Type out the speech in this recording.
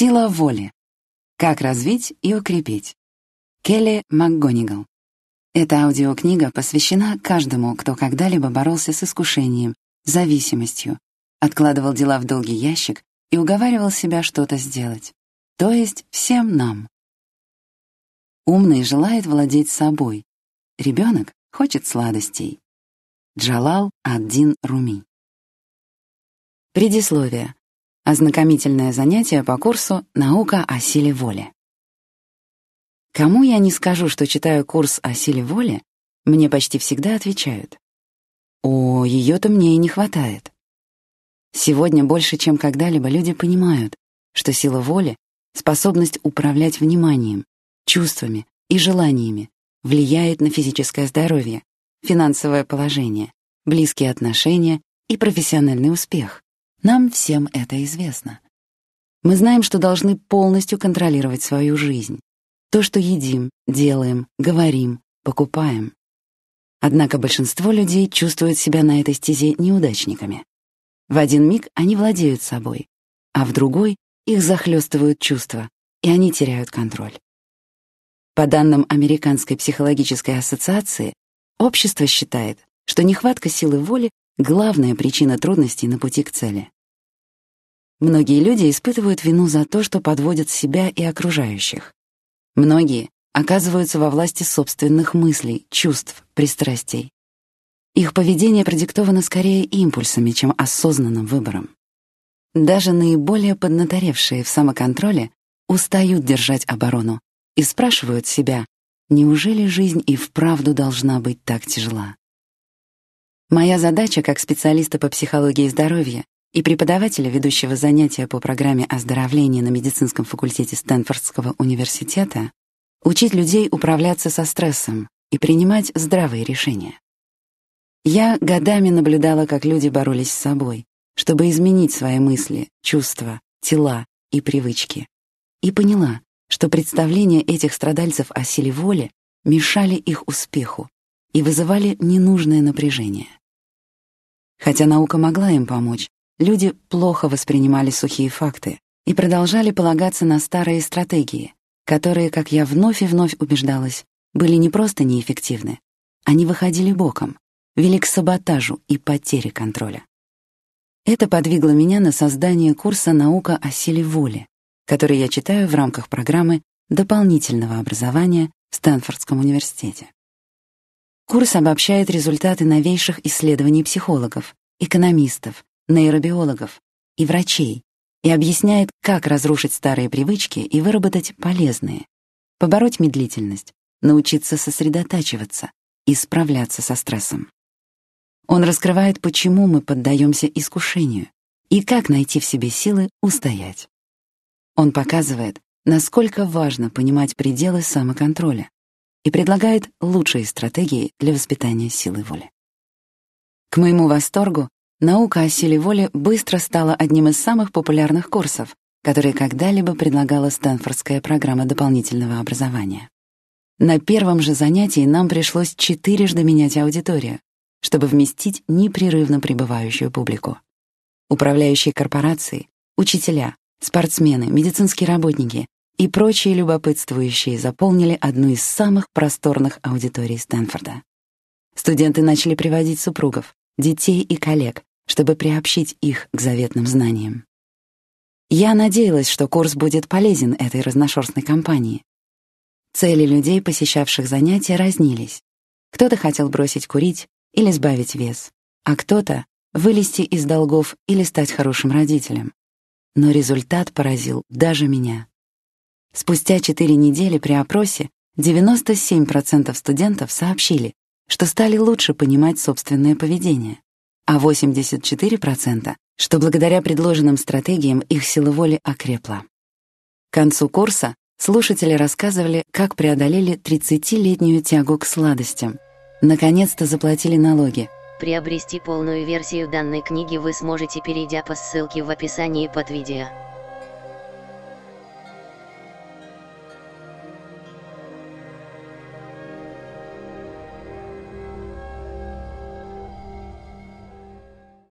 Сила воли. Как развить и укрепить. Келли МакГонигал. Эта аудиокнига посвящена каждому, кто когда-либо боролся с искушением, зависимостью, откладывал дела в долгий ящик и уговаривал себя что-то сделать. То есть всем нам. Умный желает владеть собой. Ребенок хочет сладостей. Джалал ад Руми. Предисловие. Ознакомительное занятие по курсу «Наука о силе воли». Кому я не скажу, что читаю курс о силе воли, мне почти всегда отвечают. О, ее-то мне и не хватает. Сегодня больше, чем когда-либо люди понимают, что сила воли — способность управлять вниманием, чувствами и желаниями, влияет на физическое здоровье, финансовое положение, близкие отношения и профессиональный успех. Нам всем это известно. Мы знаем, что должны полностью контролировать свою жизнь. То, что едим, делаем, говорим, покупаем. Однако большинство людей чувствуют себя на этой стезе неудачниками. В один миг они владеют собой, а в другой их захлестывают чувства, и они теряют контроль. По данным Американской психологической ассоциации, общество считает, что нехватка силы воли главная причина трудностей на пути к цели. Многие люди испытывают вину за то, что подводят себя и окружающих. Многие оказываются во власти собственных мыслей, чувств, пристрастий. Их поведение продиктовано скорее импульсами, чем осознанным выбором. Даже наиболее поднаторевшие в самоконтроле устают держать оборону и спрашивают себя, неужели жизнь и вправду должна быть так тяжела? Моя задача как специалиста по психологии здоровья и преподавателя, ведущего занятия по программе оздоровления на медицинском факультете Стэнфордского университета, учить людей управляться со стрессом и принимать здравые решения. Я годами наблюдала, как люди боролись с собой, чтобы изменить свои мысли, чувства, тела и привычки. И поняла, что представления этих страдальцев о силе воли мешали их успеху и вызывали ненужное напряжение. Хотя наука могла им помочь, люди плохо воспринимали сухие факты и продолжали полагаться на старые стратегии, которые, как я вновь и вновь убеждалась, были не просто неэффективны, они выходили боком, вели к саботажу и потере контроля. Это подвигло меня на создание курса «Наука о силе воли», который я читаю в рамках программы дополнительного образования в Стэнфордском университете. Курс обобщает результаты новейших исследований психологов, экономистов, нейробиологов и врачей и объясняет, как разрушить старые привычки и выработать полезные, побороть медлительность, научиться сосредотачиваться и справляться со стрессом. Он раскрывает, почему мы поддаемся искушению и как найти в себе силы устоять. Он показывает, насколько важно понимать пределы самоконтроля, и предлагает лучшие стратегии для воспитания силы воли. К моему восторгу, наука о силе воли быстро стала одним из самых популярных курсов, которые когда-либо предлагала Стэнфордская программа дополнительного образования. На первом же занятии нам пришлось четырежды менять аудиторию, чтобы вместить непрерывно пребывающую публику. Управляющие корпорации, учителя, спортсмены, медицинские работники, и прочие любопытствующие заполнили одну из самых просторных аудиторий Стэнфорда. Студенты начали приводить супругов, детей и коллег, чтобы приобщить их к заветным знаниям. Я надеялась, что курс будет полезен этой разношерстной компании. Цели людей, посещавших занятия, разнились. Кто-то хотел бросить курить или сбавить вес, а кто-то — вылезти из долгов или стать хорошим родителем. Но результат поразил даже меня. Спустя 4 недели при опросе 97% студентов сообщили, что стали лучше понимать собственное поведение, а 84%, что благодаря предложенным стратегиям их сила воли окрепла. К концу курса слушатели рассказывали, как преодолели 30-летнюю тягу к сладостям. Наконец-то заплатили налоги. Приобрести полную версию данной книги вы сможете, перейдя по ссылке в описании под видео.